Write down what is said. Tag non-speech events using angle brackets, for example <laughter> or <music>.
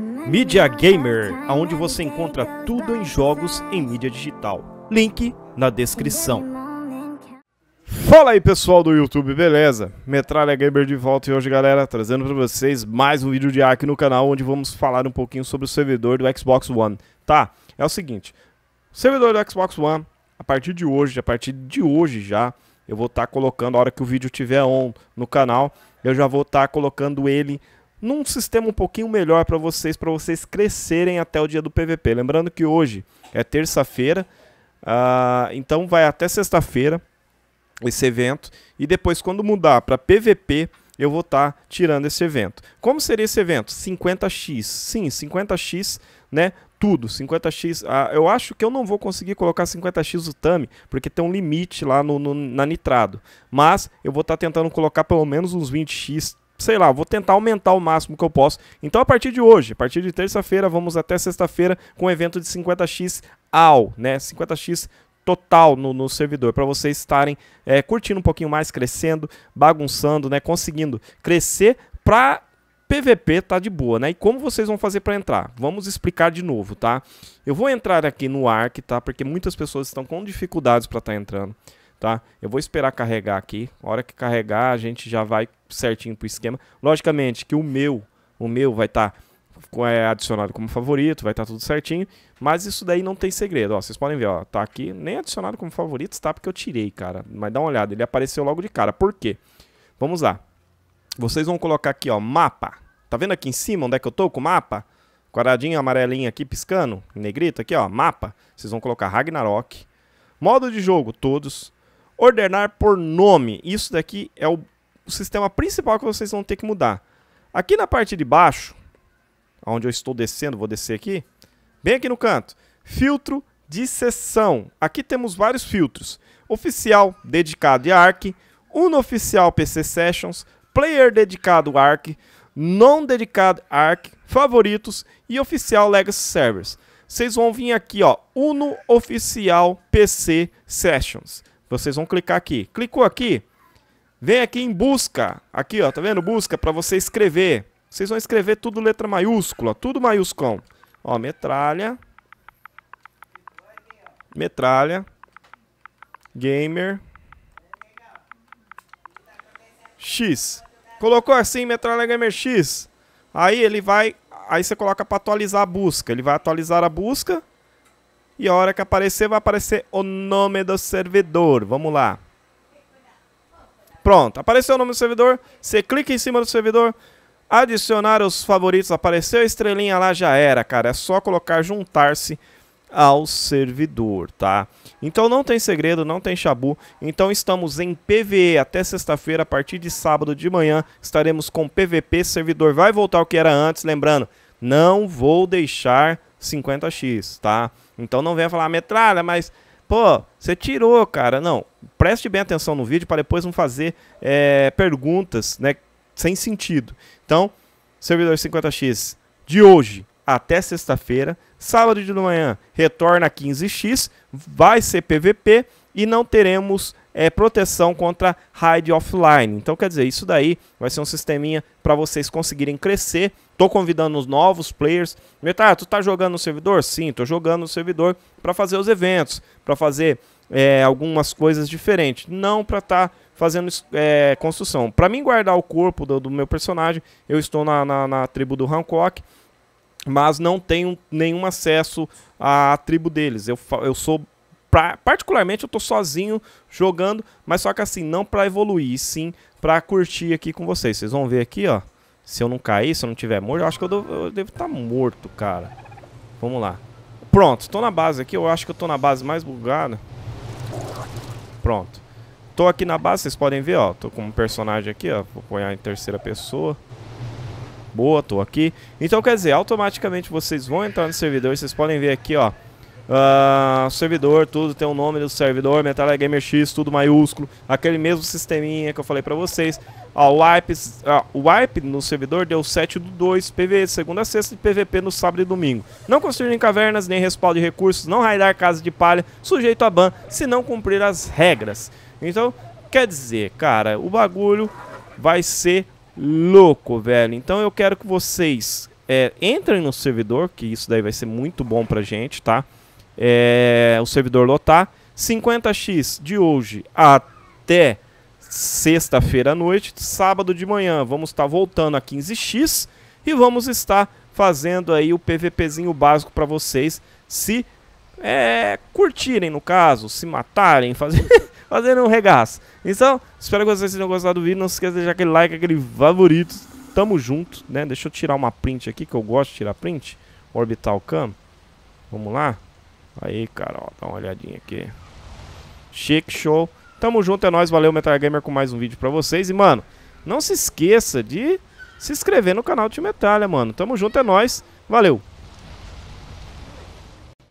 Media Gamer, aonde você encontra tudo em jogos em mídia digital. Link na descrição. Fala aí pessoal do YouTube, beleza? Metralha Gamer de volta e hoje galera, trazendo para vocês mais um vídeo de aqui no canal onde vamos falar um pouquinho sobre o servidor do Xbox One, tá? É o seguinte, o servidor do Xbox One, a partir de hoje, a partir de hoje já, eu vou estar tá colocando, a hora que o vídeo tiver on no canal, eu já vou estar tá colocando ele num sistema um pouquinho melhor para vocês, para vocês crescerem até o dia do PVP. Lembrando que hoje é terça-feira, uh, então vai até sexta-feira esse evento. E depois, quando mudar para PVP, eu vou estar tá tirando esse evento. Como seria esse evento? 50x. Sim, 50x, né? Tudo, 50x. Ah, eu acho que eu não vou conseguir colocar 50x o Tami, porque tem um limite lá no, no na nitrado. Mas eu vou estar tá tentando colocar pelo menos uns 20x sei lá, vou tentar aumentar o máximo que eu posso. Então, a partir de hoje, a partir de terça-feira, vamos até sexta-feira com o evento de 50x ao, né? 50x total no, no servidor, para vocês estarem é, curtindo um pouquinho mais, crescendo, bagunçando, né? Conseguindo crescer para PVP tá de boa, né? E como vocês vão fazer para entrar? Vamos explicar de novo, tá? Eu vou entrar aqui no ARC, tá? Porque muitas pessoas estão com dificuldades para estar tá entrando tá? Eu vou esperar carregar aqui. A hora que carregar, a gente já vai certinho pro esquema. Logicamente que o meu, o meu vai estar tá, é, adicionado como favorito, vai estar tá tudo certinho, mas isso daí não tem segredo, ó, vocês podem ver, ó, tá aqui, nem adicionado como favorito está porque eu tirei, cara, mas dá uma olhada, ele apareceu logo de cara, por quê? Vamos lá, vocês vão colocar aqui, ó, mapa, tá vendo aqui em cima onde é que eu tô com o mapa? Quadradinho amarelinho aqui piscando, negrito aqui, ó, mapa, vocês vão colocar Ragnarok, modo de jogo, todos, Ordenar por nome. Isso daqui é o, sistema principal que vocês vão ter que mudar. Aqui na parte de baixo, onde eu estou descendo, vou descer aqui. Bem aqui no canto. Filtro de sessão. Aqui temos vários filtros. Oficial, dedicado e ARC. Unoficial PC Sessions. Player dedicado ARC. não dedicado ARC. Favoritos. E oficial Legacy Servers. Vocês vão vir aqui, ó. Uno Oficial PC Sessions. Vocês vão clicar aqui. Clicou aqui, vem aqui em busca. Aqui, ó, tá vendo? Busca para você escrever. Vocês vão escrever tudo letra maiúscula, tudo maiúsculo. Ó, metralha. Metralha. Gamer. X. Colocou assim, metralha gamer X. Aí ele vai, aí você coloca para atualizar a busca. Ele vai atualizar a busca e a hora que aparecer, vai aparecer o nome do servidor. Vamos lá. Pronto, apareceu o nome do servidor. Você clica em cima do servidor, adicionar os favoritos. Apareceu a estrelinha lá, já era, cara. É só colocar juntar-se ao servidor, tá? Então não tem segredo, não tem chabu. Então estamos em PVE até sexta-feira, a partir de sábado de manhã estaremos com PVP, servidor vai voltar ao que era antes, lembrando, não vou deixar 50x, tá? Então não venha falar ah, metralha, mas pô, você tirou, cara. Não, preste bem atenção no vídeo para depois não fazer é, perguntas, né, sem sentido. Então, servidor 50x de hoje até sexta-feira, sábado de manhã retorna 15x, vai ser PVP e não teremos é, proteção contra raid offline. Então, quer dizer, isso daí vai ser um sisteminha para vocês conseguirem crescer Tô convidando os novos players. Ah, tu tá jogando no servidor? Sim, tô jogando no servidor para fazer os eventos, para fazer é, algumas coisas diferentes. Não para estar tá fazendo é, construção. Para mim guardar o corpo do, do meu personagem, eu estou na, na, na tribo do Hancock mas não tenho nenhum acesso à tribo deles. Eu, eu sou. Pra, particularmente eu tô sozinho jogando, mas só que assim, não para evoluir, sim para curtir aqui com vocês. Vocês vão ver aqui, ó. Se eu não cair, se eu não tiver morto, eu acho que eu, devo, eu devo estar tá morto, cara. Vamos lá. Pronto, tô na base aqui. Eu acho que eu tô na base mais bugada. Pronto. Tô aqui na base, vocês podem ver, ó. Tô com um personagem aqui, ó. Vou apoiar em terceira pessoa. Boa, tô aqui. Então, quer dizer, automaticamente vocês vão entrar no servidor. Vocês podem ver aqui, ó. Uh, servidor, tudo tem o um nome do servidor, Metal Gamer X, tudo maiúsculo, aquele mesmo sisteminha que eu falei pra vocês. o wipe, ó, wipe no servidor deu 7 do 2, PV segunda a sexta e PVP no sábado e domingo. Não construir em cavernas, nem respaldo de recursos, não raidar casa de palha, sujeito a ban, se não cumprir as regras. Então, quer dizer, cara, o bagulho vai ser louco, velho. Então eu quero que vocês é, entrem no servidor, que isso daí vai ser muito bom pra gente, tá? é, o servidor lotar. 50x de hoje até sexta-feira à noite, sábado de manhã vamos estar voltando a 15x e vamos estar fazendo aí o PVPzinho básico para vocês se é, curtirem no caso, se matarem, <laughs> fazer, fazendo um regaço. Então, espero que vocês tenham gostado do vídeo, não se esqueça de deixar aquele like, aquele favorito. Tamo junto, né? Deixa eu tirar uma print aqui que eu gosto de tirar print, orbital cam. Vamos lá. Aí, cara, ó, dá uma olhadinha aqui. Chique, show. Tamo junto, é nóis, valeu Metal Gamer com mais um vídeo pra vocês. E, mano, não se esqueça de se inscrever no canal de Metalha, mano. Tamo junto, é nóis, valeu.